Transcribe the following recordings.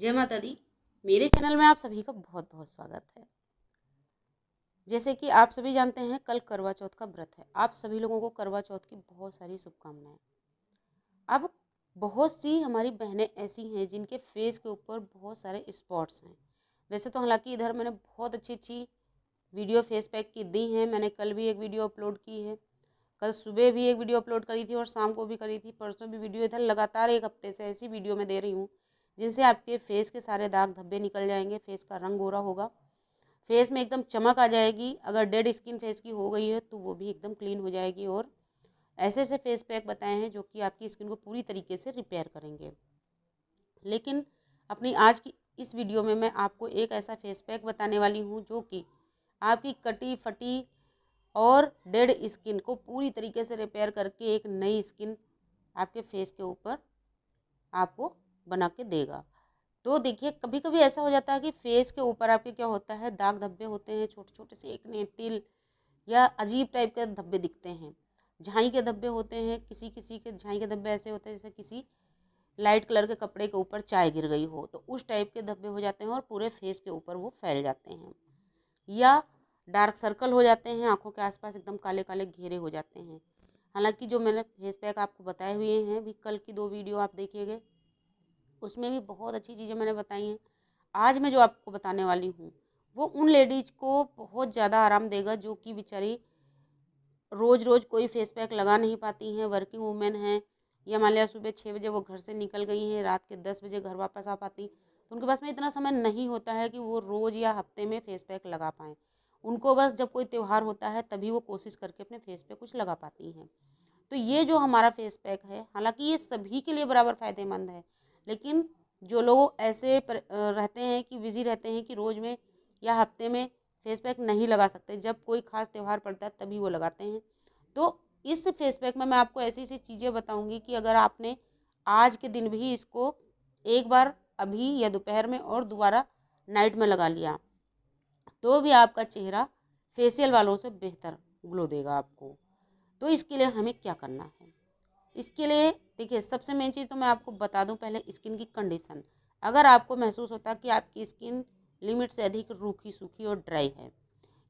जय माता दी मेरे चैनल में आप सभी का बहुत बहुत स्वागत है जैसे कि आप सभी जानते हैं कल करवा चौथ का व्रत है आप सभी लोगों को करवा चौथ की बहुत सारी शुभकामनाएं अब बहुत सी हमारी बहनें ऐसी हैं जिनके फेस के ऊपर बहुत सारे स्पॉट्स हैं वैसे तो हालांकि इधर मैंने बहुत अच्छी अच्छी वीडियो फेस पैक की दी हैं मैंने कल भी एक वीडियो अपलोड की है कल सुबह भी एक वीडियो अपलोड करी थी और शाम को भी करी थी परसों भी वीडियो इधर लगातार एक हफ्ते से ऐसी वीडियो मैं दे रही हूँ जिससे आपके फेस के सारे दाग धब्बे निकल जाएंगे फेस का रंग गोरा होगा फेस में एकदम चमक आ जाएगी अगर डेड स्किन फेस की हो गई है तो वो भी एकदम क्लीन हो जाएगी और ऐसे ऐसे फेस पैक बताए हैं जो कि आपकी स्किन को पूरी तरीके से रिपेयर करेंगे लेकिन अपनी आज की इस वीडियो में मैं आपको एक ऐसा फेस पैक बताने वाली हूँ जो कि आपकी कटी फटी और डेड स्किन को पूरी तरीके से रिपेयर करके एक नई स्किन आपके फेस के ऊपर आपको बना के देगा तो देखिए कभी कभी ऐसा हो जाता है कि फेस के ऊपर आपके क्या होता है दाग धब्बे होते हैं छोटे छोटे से एक तिल या अजीब टाइप के धब्बे दिखते हैं झाई के धब्बे होते हैं किसी किसी के झाई के धब्बे ऐसे होते हैं जैसे किसी लाइट कलर के कपड़े के ऊपर चाय गिर गई हो तो उस टाइप के धब्बे हो जाते हैं और पूरे फेस के ऊपर वो फैल जाते हैं या डार्क सर्कल हो जाते हैं आँखों के आसपास एकदम काले काले घेरे हो जाते हैं हालांकि जो मैंने फेस पैक आपको बताए हुए हैं भी कल की दो वीडियो आप देखिएगा उसमें भी बहुत अच्छी चीज़ें मैंने बताई हैं आज मैं जो आपको बताने वाली हूँ वो उन लेडीज़ को बहुत ज़्यादा आराम देगा जो कि बेचारी रोज़ रोज़ कोई फेस पैक लगा नहीं पाती हैं वर्किंग वूमेन हैं या मान लिया सुबह छः बजे वो घर से निकल गई हैं रात के दस बजे घर वापस आ पाती तो उनके पास में इतना समय नहीं होता है कि वो रोज़ या हफ्ते में फेस पैक लगा पाएँ उनको बस जब कोई त्यौहार होता है तभी वो कोशिश करके अपने फेस पे कुछ लगा पाती हैं तो ये जो हमारा फेस पैक है हालांकि ये सभी के लिए बराबर फ़ायदेमंद है लेकिन जो लोग ऐसे रहते हैं कि बिज़ी रहते हैं कि रोज़ में या हफ्ते में फेस पैक नहीं लगा सकते जब कोई ख़ास त्यौहार पड़ता है तभी वो लगाते हैं तो इस फेस पैक में मैं आपको ऐसी ऐसी चीज़ें बताऊंगी कि अगर आपने आज के दिन भी इसको एक बार अभी या दोपहर में और दोबारा नाइट में लगा लिया तो भी आपका चेहरा फेसियल वालों से बेहतर ग्लो देगा आपको तो इसके लिए हमें क्या करना है इसके लिए देखिए सबसे मेन चीज़ तो मैं आपको बता दूं पहले स्किन की कंडीशन अगर आपको महसूस होता कि आपकी स्किन लिमिट से अधिक रूखी सूखी और ड्राई है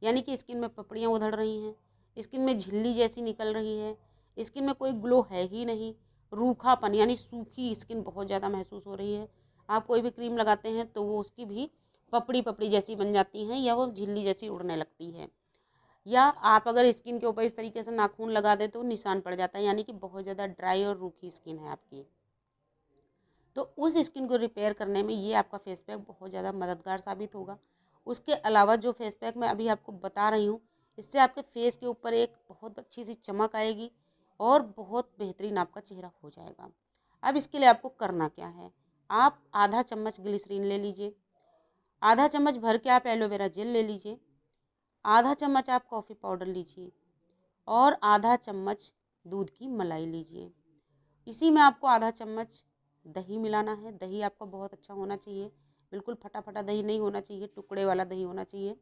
यानी कि स्किन में पपड़ियाँ उधड़ रही हैं स्किन में झिल्ली जैसी निकल रही है स्किन में कोई ग्लो है ही नहीं रूखापन यानी सूखी स्किन बहुत ज़्यादा महसूस हो रही है आप कोई भी क्रीम लगाते हैं तो वो उसकी भी पपड़ी पपड़ी जैसी बन जाती हैं या वो झिल्ली जैसी उड़ने लगती है या आप अगर स्किन के ऊपर इस तरीके से नाखून लगा दें तो निशान पड़ जाता है यानी कि बहुत ज़्यादा ड्राई और रूखी स्किन है आपकी तो उस स्किन को रिपेयर करने में ये आपका फेस पैक बहुत ज़्यादा मददगार साबित होगा उसके अलावा जो फेस पैक मैं अभी आपको बता रही हूँ इससे आपके फेस के ऊपर एक बहुत अच्छी सी चमक आएगी और बहुत बेहतरीन आपका चेहरा हो जाएगा अब इसके लिए आपको करना क्या है आप आधा चम्मच ग्लिसरीन ले लीजिए आधा चम्मच भर के आप एलोवेरा जेल ले लीजिए आधा चम्मच आप कॉफ़ी पाउडर लीजिए और आधा चम्मच दूध की मलाई लीजिए इसी में आपको आधा चम्मच दही मिलाना है दही आपका बहुत अच्छा होना चाहिए बिल्कुल फटाफटा दही नहीं होना चाहिए टुकड़े वाला दही होना चाहिए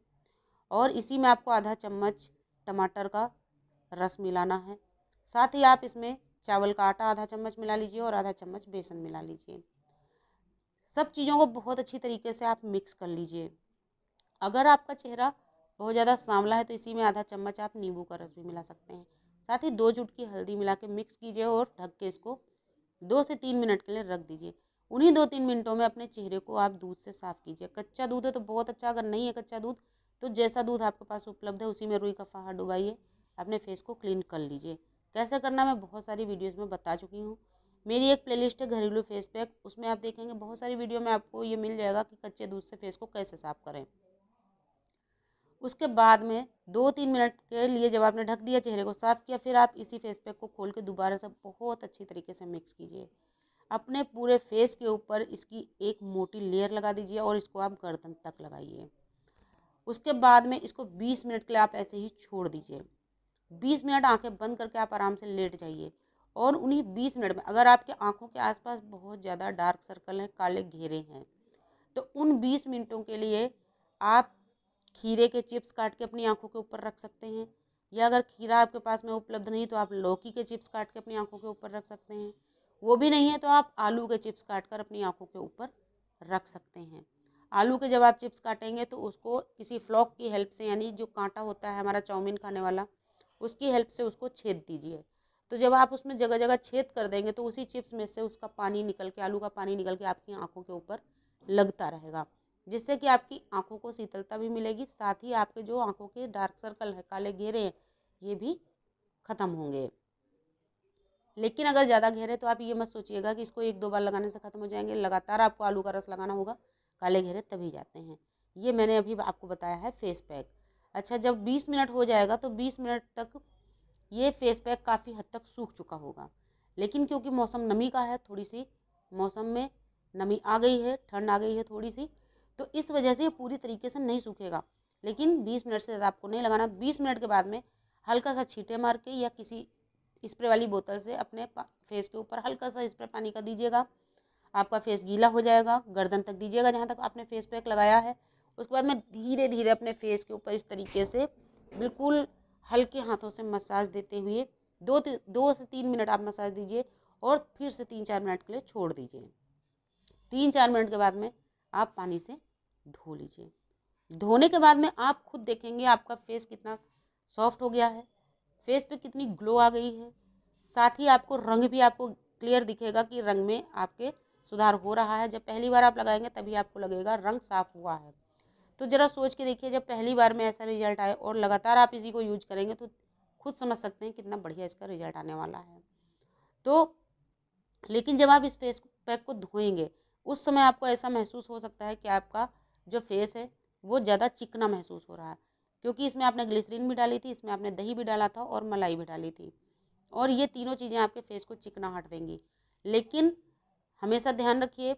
और इसी में आपको आधा चम्मच टमाटर का रस मिलाना है साथ ही आप इसमें चावल का आटा आधा चम्मच मिला लीजिए और आधा चम्मच बेसन मिला लीजिए सब चीज़ों को बहुत अच्छी तरीके से आप मिक्स कर लीजिए अगर आपका चेहरा बहुत ज़्यादा सांवला है तो इसी में आधा चम्मच आप नींबू का रस भी मिला सकते हैं साथ ही दो चुटकी हल्दी मिला के मिक्स कीजिए और ढक के इसको दो से तीन मिनट के लिए रख दीजिए उन्हीं दो तीन मिनटों में अपने चेहरे को आप दूध से साफ़ कीजिए कच्चा दूध है तो बहुत अच्छा अगर नहीं है कच्चा दूध तो जैसा दूध आपके पास उपलब्ध है उसी में रुई का फाहा डुबाइए अपने फेस को क्लीन कर लीजिए कैसे करना मैं बहुत सारी वीडियोज़ में बता चुकी हूँ मेरी एक प्लेलिस्ट है घरेलू फेस पैक उसमें आप देखेंगे बहुत सारी वीडियो में आपको ये मिल जाएगा कि कच्चे दूध से फेस को कैसे साफ़ करें उसके बाद में दो तीन मिनट के लिए जब आपने ढक दिया चेहरे को साफ़ किया फिर आप इसी फेस पैक को खोल के दोबारा से बहुत अच्छी तरीके से मिक्स कीजिए अपने पूरे फेस के ऊपर इसकी एक मोटी लेयर लगा दीजिए और इसको आप गर्दन तक लगाइए उसके बाद में इसको 20 मिनट के लिए आप ऐसे ही छोड़ दीजिए 20 मिनट आंखें बंद करके आप आराम से लेट जाइए और उन्हीं 20 मिनट में अगर आपके आंखों के आसपास बहुत ज़्यादा डार्क सर्कल हैं काले घेरे हैं तो उन 20 मिनटों के लिए आप खीरे के चिप्स काट के अपनी आँखों के ऊपर रख सकते हैं या अगर खीरा आपके पास में उपलब्ध नहीं तो आप लौकी के चिप्स काट के अपनी आँखों के ऊपर रख सकते हैं वो भी नहीं है तो आप आलू के चिप्स काट कर अपनी आँखों के ऊपर रख सकते हैं आलू के जब आप चिप्स काटेंगे तो उसको किसी फ्लॉक की हेल्प से यानी जो कांटा होता है हमारा चाउमीन खाने वाला उसकी हेल्प से उसको छेद दीजिए तो जब आप उसमें जगह जगह छेद कर देंगे तो उसी चिप्स में से उसका पानी निकल के आलू का पानी निकल के आपकी आँखों के ऊपर लगता रहेगा जिससे कि आपकी आंखों को शीतलता भी मिलेगी साथ ही आपके जो आंखों के डार्क सर्कल है काले घेरे हैं ये भी ख़त्म होंगे लेकिन अगर ज़्यादा घेरे तो आप ये मत सोचिएगा कि इसको एक दो बार लगाने से ख़त्म हो जाएंगे लगातार आपको आलू का रस लगाना होगा काले घेरे तभी जाते हैं ये मैंने अभी आपको बताया है फेस पैक अच्छा जब बीस मिनट हो जाएगा तो बीस मिनट तक ये फेस पैक काफ़ी हद तक सूख चुका होगा लेकिन क्योंकि मौसम नमी का है थोड़ी सी मौसम में नमी आ गई है ठंड आ गई है थोड़ी सी तो इस वजह से ये पूरी तरीके से नहीं सूखेगा लेकिन बीस मिनट से ज़्यादा आपको नहीं लगाना बीस मिनट के बाद में हल्का सा छीटे मार के या किसी स्प्रे वाली बोतल से अपने फेस के ऊपर हल्का सा स्प्रे पानी का दीजिएगा आपका फेस गीला हो जाएगा गर्दन तक दीजिएगा जहाँ तक आपने फेस पैक लगाया है उसके बाद में धीरे धीरे अपने फेस के ऊपर इस तरीके से बिल्कुल हल्के हाथों से मसाज देते हुए दो दो से तीन मिनट आप मसाज दीजिए और फिर से तीन चार मिनट के लिए छोड़ दीजिए तीन चार मिनट के बाद में आप पानी से धो लीजिए धोने के बाद में आप खुद देखेंगे आपका फेस कितना सॉफ्ट हो गया है फेस पे कितनी ग्लो आ गई है साथ ही आपको रंग भी आपको क्लियर दिखेगा कि रंग में आपके सुधार हो रहा है जब पहली बार आप लगाएंगे तभी आपको लगेगा रंग साफ हुआ है तो ज़रा सोच के देखिए जब पहली बार में ऐसा रिजल्ट आए और लगातार आप इसी को यूज करेंगे तो खुद समझ सकते हैं कितना बढ़िया इसका रिजल्ट आने वाला है तो लेकिन जब आप इस फेस पैक को धोएंगे उस समय आपको ऐसा महसूस हो सकता है कि आपका जो फेस है वो ज़्यादा चिकना महसूस हो रहा है क्योंकि इसमें आपने ग्लिसरीन भी डाली थी इसमें आपने दही भी डाला था और मलाई भी डाली थी और ये तीनों चीज़ें आपके फेस को चिकनाहट देंगी लेकिन हमेशा ध्यान रखिए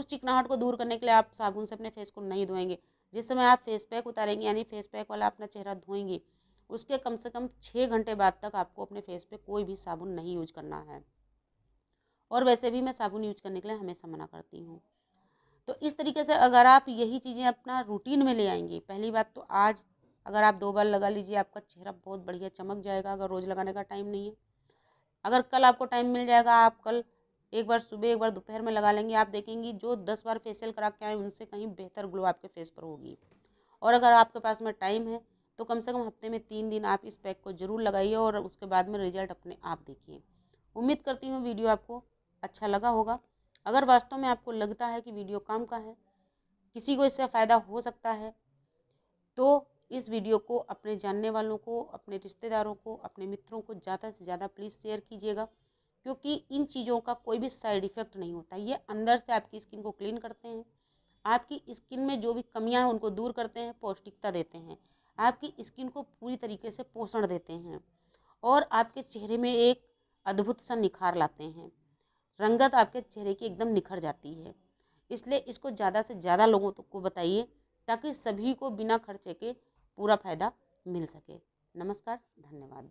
उस चिकनाहट को दूर करने के लिए आप साबुन से अपने फेस को नहीं धोएंगे जिस समय आप फेस पैक उतारेंगे यानी फेस पैक वाला अपना चेहरा धोएंगे उसके कम से कम छः घंटे बाद तक आपको अपने फेस पे कोई भी साबुन नहीं यूज करना है और वैसे भी मैं साबुन यूज करने के लिए हमेशा मना करती हूँ तो इस तरीके से अगर आप यही चीज़ें अपना रूटीन में ले आएंगे पहली बात तो आज अगर आप दो बार लगा लीजिए आपका चेहरा बहुत बढ़िया चमक जाएगा अगर रोज़ लगाने का टाइम नहीं है अगर कल आपको टाइम मिल जाएगा आप कल एक बार सुबह एक बार दोपहर में लगा लेंगे आप देखेंगी जो दस बार फेशियल करा के आए उनसे कहीं बेहतर ग्लो आपके फेस पर होगी और अगर आपके पास में टाइम है तो कम से कम हफ्ते में तीन दिन आप इस पैक को ज़रूर लगाइए और उसके बाद में रिजल्ट अपने आप देखिए उम्मीद करती हूँ वीडियो आपको अच्छा लगा होगा अगर वास्तव में आपको लगता है कि वीडियो काम का है किसी को इससे फ़ायदा हो सकता है तो इस वीडियो को अपने जानने वालों को अपने रिश्तेदारों को अपने मित्रों को ज़्यादा से ज़्यादा प्लीज़ शेयर कीजिएगा क्योंकि इन चीज़ों का कोई भी साइड इफ़ेक्ट नहीं होता ये अंदर से आपकी स्किन को क्लीन करते हैं आपकी स्किन में जो भी कमियां हैं उनको दूर करते हैं पौष्टिकता देते हैं आपकी स्किन को पूरी तरीके से पोषण देते हैं और आपके चेहरे में एक अद्भुत सा निखार लाते हैं रंगत आपके चेहरे की एकदम निखर जाती है इसलिए इसको ज़्यादा से ज़्यादा लोगों को बताइए ताकि सभी को बिना खर्चे के पूरा फायदा मिल सके नमस्कार धन्यवाद